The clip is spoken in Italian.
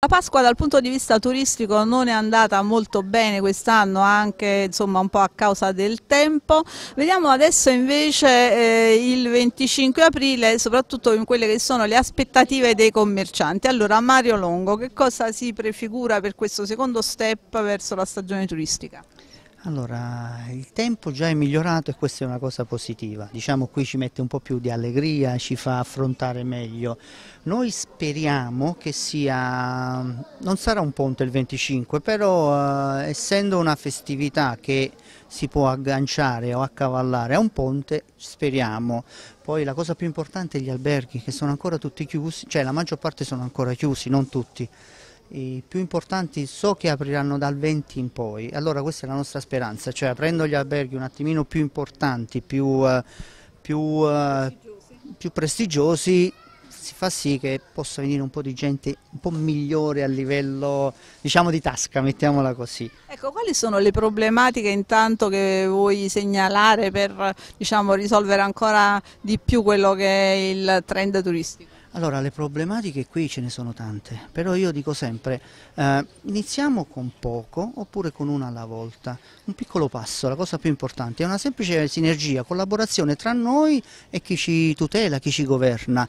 La Pasqua dal punto di vista turistico non è andata molto bene quest'anno anche insomma, un po' a causa del tempo, vediamo adesso invece eh, il 25 aprile soprattutto in quelle che sono le aspettative dei commercianti. Allora Mario Longo che cosa si prefigura per questo secondo step verso la stagione turistica? Allora, il tempo già è migliorato e questa è una cosa positiva, diciamo qui ci mette un po' più di allegria, ci fa affrontare meglio. Noi speriamo che sia, non sarà un ponte il 25, però eh, essendo una festività che si può agganciare o accavallare a un ponte, speriamo. Poi la cosa più importante è gli alberghi che sono ancora tutti chiusi, cioè la maggior parte sono ancora chiusi, non tutti i più importanti so che apriranno dal 20 in poi, allora questa è la nostra speranza, cioè aprendo gli alberghi un attimino più importanti, più, eh, più, eh, più prestigiosi, si fa sì che possa venire un po' di gente un po' migliore a livello diciamo di tasca, mettiamola così. Ecco, quali sono le problematiche intanto che vuoi segnalare per diciamo, risolvere ancora di più quello che è il trend turistico? Allora, le problematiche qui ce ne sono tante, però io dico sempre, eh, iniziamo con poco oppure con una alla volta, un piccolo passo, la cosa più importante, è una semplice sinergia, collaborazione tra noi e chi ci tutela, chi ci governa,